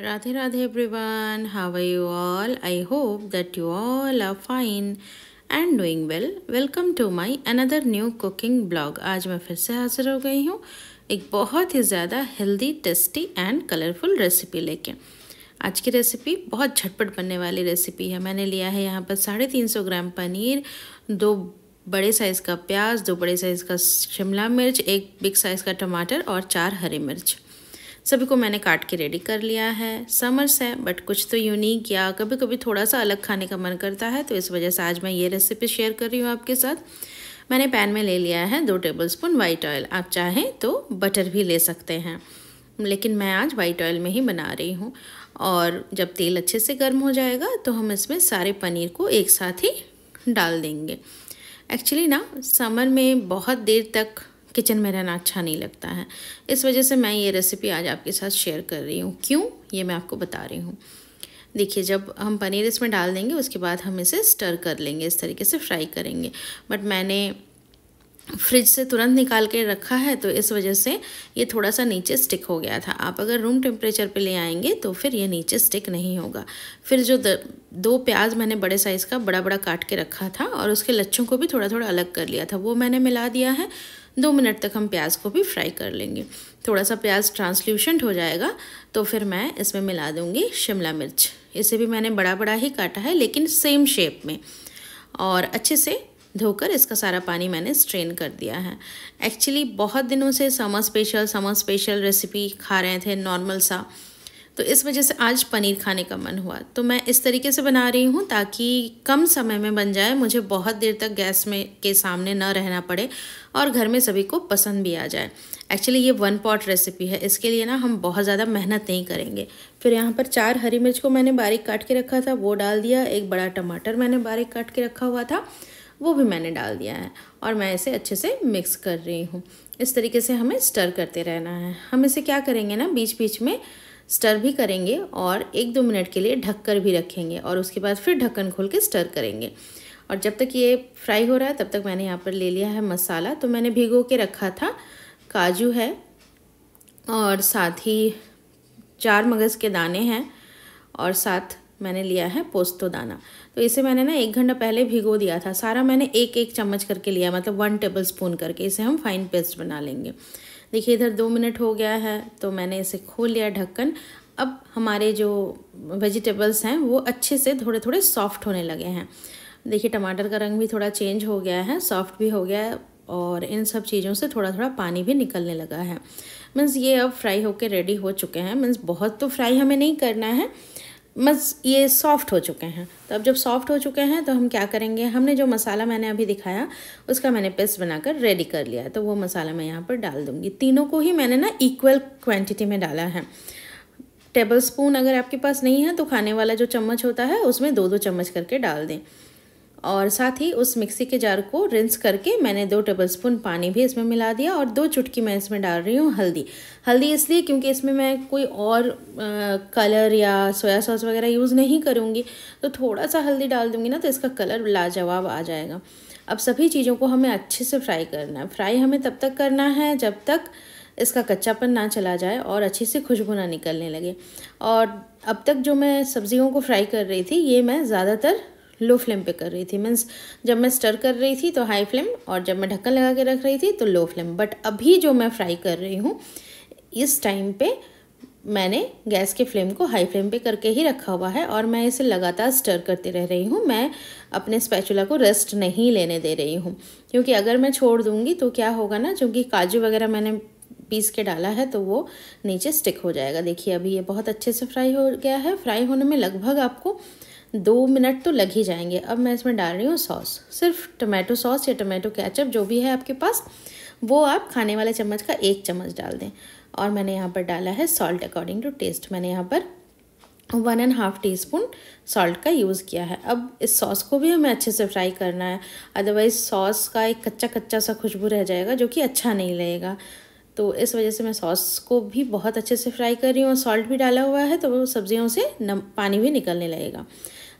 Radhe Radhe everyone, how are you all? I hope that you all are fine and doing well. Welcome to my another new cooking blog. आज मैं फिर से हाजिर हो गई हूँ एक बहुत ही ज़्यादा healthy tasty and colourful recipe लेके आज की रेसिपी बहुत झटपट बनने वाली रेसिपी है मैंने लिया है यहाँ पर साढ़े तीन सौ ग्राम पनीर दो बड़े साइज़ का प्याज दो बड़े साइज़ का शिमला मिर्च एक बिग साइज़ का टमाटर और चार हरी मिर्च सभी को मैंने काट के रेडी कर लिया है समर्स है बट कुछ तो यूनिक या कभी कभी थोड़ा सा अलग खाने का मन करता है तो इस वजह से आज मैं ये रेसिपी शेयर कर रही हूँ आपके साथ मैंने पैन में ले लिया है दो टेबल स्पून वाइट ऑयल आप चाहें तो बटर भी ले सकते हैं लेकिन मैं आज वाइट ऑयल में ही बना रही हूँ और जब तेल अच्छे से गर्म हो जाएगा तो हम इसमें सारे पनीर को एक साथ ही डाल देंगे एक्चुअली ना समर में बहुत देर तक किचन में रहना अच्छा नहीं लगता है इस वजह से मैं ये रेसिपी आज आपके साथ शेयर कर रही हूँ क्यों ये मैं आपको बता रही हूँ देखिए जब हम पनीर इसमें डाल देंगे उसके बाद हम इसे स्टर कर लेंगे इस तरीके से फ्राई करेंगे बट मैंने फ्रिज से तुरंत निकाल के रखा है तो इस वजह से ये थोड़ा सा नीचे स्टिक हो गया था आप अगर रूम टेम्परेचर पे ले आएंगे तो फिर ये नीचे स्टिक नहीं होगा फिर जो द, दो प्याज मैंने बड़े साइज़ का बड़ा बड़ा काट के रखा था और उसके लच्छों को भी थोड़ा थोड़ा अलग कर लिया था वो मैंने मिला दिया है दो मिनट तक हम प्याज को भी फ्राई कर लेंगे थोड़ा सा प्याज ट्रांसल्यूशेंट हो जाएगा तो फिर मैं इसमें मिला दूँगी शिमला मिर्च इसे भी मैंने बड़ा बड़ा ही काटा है लेकिन सेम शेप में और अच्छे से धोकर इसका सारा पानी मैंने स्ट्रेन कर दिया है एक्चुअली बहुत दिनों से summer special summer special recipe खा रहे थे नॉर्मल सा तो इस वजह से आज पनीर खाने का मन हुआ तो मैं इस तरीके से बना रही हूँ ताकि कम समय में बन जाए मुझे बहुत देर तक गैस में के सामने ना रहना पड़े और घर में सभी को पसंद भी आ जाए एक्चुअली ये वन पॉट रेसिपी है इसके लिए ना हम बहुत ज़्यादा मेहनत नहीं करेंगे फिर यहाँ पर चार हरी मिर्च को मैंने बारीक काट के रखा था वो डाल दिया एक बड़ा टमाटर मैंने बारीक काट के रखा हुआ था वो भी मैंने डाल दिया है और मैं इसे अच्छे से मिक्स कर रही हूँ इस तरीके से हमें स्टर करते रहना है हम इसे क्या करेंगे ना बीच बीच में स्टर भी करेंगे और एक दो मिनट के लिए ढककर भी रखेंगे और उसके बाद फिर ढक्कन खोल के स्टर करेंगे और जब तक ये फ्राई हो रहा है तब तक मैंने यहाँ पर ले लिया है मसाला तो मैंने भिगो के रखा था काजू है और साथ ही चार मगज़ के दाने हैं और साथ मैंने लिया है पोस्तो दाना तो इसे मैंने ना एक घंटा पहले भिगो दिया था सारा मैंने एक एक चम्मच करके लिया मतलब वन टेबल स्पून करके इसे हम फाइन पेस्ट बना लेंगे देखिए इधर दो मिनट हो गया है तो मैंने इसे खोल लिया ढक्कन अब हमारे जो वेजिटेबल्स हैं वो अच्छे से थोड़े थोड़े सॉफ्ट होने लगे हैं देखिए टमाटर का रंग भी थोड़ा चेंज हो गया है सॉफ्ट भी हो गया है और इन सब चीज़ों से थोड़ा थोड़ा पानी भी निकलने लगा है मीन्स ये अब फ्राई होकर रेडी हो चुके हैं मीन्स बहुत तो फ्राई हमें नहीं करना है मस ये सॉफ़्ट हो चुके हैं तो अब जब सॉफ़्ट हो चुके हैं तो हम क्या करेंगे हमने जो मसाला मैंने अभी दिखाया उसका मैंने पेस्ट बनाकर रेडी कर लिया है तो वो मसाला मैं यहाँ पर डाल दूँगी तीनों को ही मैंने ना इक्वल क्वांटिटी में डाला है टेबल स्पून अगर आपके पास नहीं है तो खाने वाला जो चम्मच होता है उसमें दो दो चम्मच करके डाल दें और साथ ही उस मिक्सी के जार को रिंस करके मैंने दो टेबलस्पून पानी भी इसमें मिला दिया और दो चुटकी मैं इसमें डाल रही हूँ हल्दी हल्दी इसलिए क्योंकि इसमें मैं कोई और आ, कलर या सोया सॉस वगैरह यूज़ नहीं करूँगी तो थोड़ा सा हल्दी डाल दूँगी ना तो इसका कलर लाजवाब आ जाएगा अब सभी चीज़ों को हमें अच्छे से फ्राई करना है फ्राई हमें तब तक करना है जब तक इसका कच्चापन ना चला जाए और अच्छे से खुशबू ना निकलने लगे और अब तक जो मैं सब्जियों को फ्राई कर रही थी ये मैं ज़्यादातर लो फ्लेम पे कर रही थी मीन्स जब मैं स्टर कर रही थी तो हाई फ्लेम और जब मैं ढक्कन लगा के रख रही थी तो लो फ्लेम बट अभी जो मैं फ्राई कर रही हूँ इस टाइम पे मैंने गैस के फ्लेम को हाई फ्लेम पे करके ही रखा हुआ है और मैं इसे लगातार स्टर करते रह रही हूँ मैं अपने स्पैचुला को रेस्ट नहीं लेने दे रही हूँ क्योंकि अगर मैं छोड़ दूँगी तो क्या होगा ना क्योंकि काजू वगैरह मैंने पीस के डाला है तो वो नीचे स्टिक हो जाएगा देखिए अभी ये बहुत अच्छे से फ्राई हो गया है फ्राई होने में लगभग आपको दो मिनट तो लग ही जाएंगे अब मैं इसमें डाल रही हूँ सॉस सिर्फ टमाटो सॉस या टमाटो कैचअप जो भी है आपके पास वो आप खाने वाले चम्मच का एक चम्मच डाल दें और मैंने यहाँ पर डाला है सॉल्ट अकॉर्डिंग टू टेस्ट मैंने यहाँ पर one and half teaspoon salt का यूज़ किया है अब इस सॉस को भी हमें अच्छे से फ्राई करना है अदरवाइज़ सॉस का एक कच्चा कच्चा सा खुशबू रह जाएगा जो कि अच्छा नहीं लगेगा तो इस वजह से मैं सॉस को भी बहुत अच्छे से फ्राई कर रही हूँ और सॉल्ट भी डाला हुआ है तो सब्जियों से नम पानी भी निकलने लगेगा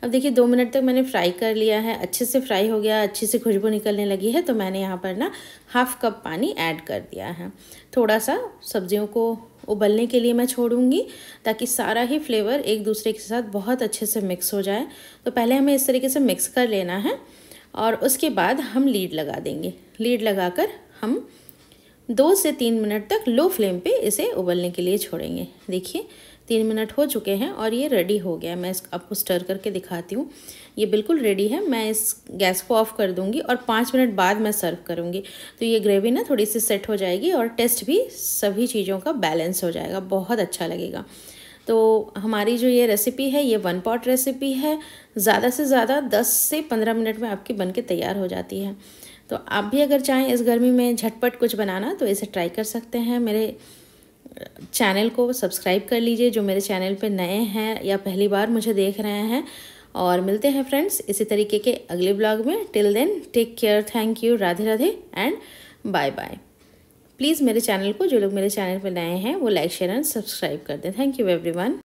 अब देखिए दो मिनट तक मैंने फ्राई कर लिया है अच्छे से फ्राई हो गया अच्छे से खुशबू निकलने लगी है तो मैंने यहाँ पर ना हाफ़ कप पानी ऐड कर दिया है थोड़ा सा सब्जियों को उबलने के लिए मैं छोड़ूंगी ताकि सारा ही फ्लेवर एक दूसरे के साथ बहुत अच्छे से मिक्स हो जाए तो पहले हमें इस तरीके से मिक्स कर लेना है और उसके बाद हम लीड लगा देंगे लीड लगाकर हम दो से तीन मिनट तक लो फ्लेम पे इसे उबलने के लिए छोड़ेंगे देखिए तीन मिनट हो चुके हैं और ये रेडी हो गया मैं इस आपको स्टर करके दिखाती हूँ ये बिल्कुल रेडी है मैं इस गैस को ऑफ़ कर दूँगी और पाँच मिनट बाद मैं सर्व करूँगी तो ये ग्रेवी ना थोड़ी सी सेट हो जाएगी और टेस्ट भी सभी चीज़ों का बैलेंस हो जाएगा बहुत अच्छा लगेगा तो हमारी जो ये रेसिपी है ये वन पॉट रेसिपी है ज़्यादा से ज़्यादा दस से पंद्रह मिनट में आपकी बन के तैयार हो जाती है तो आप भी अगर चाहें इस गर्मी में झटपट कुछ बनाना तो इसे ट्राई कर सकते हैं मेरे चैनल को सब्सक्राइब कर लीजिए जो मेरे चैनल पे नए हैं या पहली बार मुझे देख रहे हैं और मिलते हैं फ्रेंड्स इसी तरीके के अगले ब्लॉग में till then take care thank you Radhe Radhe and bye bye please मेरे चैनल को जो लोग मेरे चैनल पर नए हैं वो लाइक शेयर एंड सब्सक्राइब कर दें थैंक यू एवरी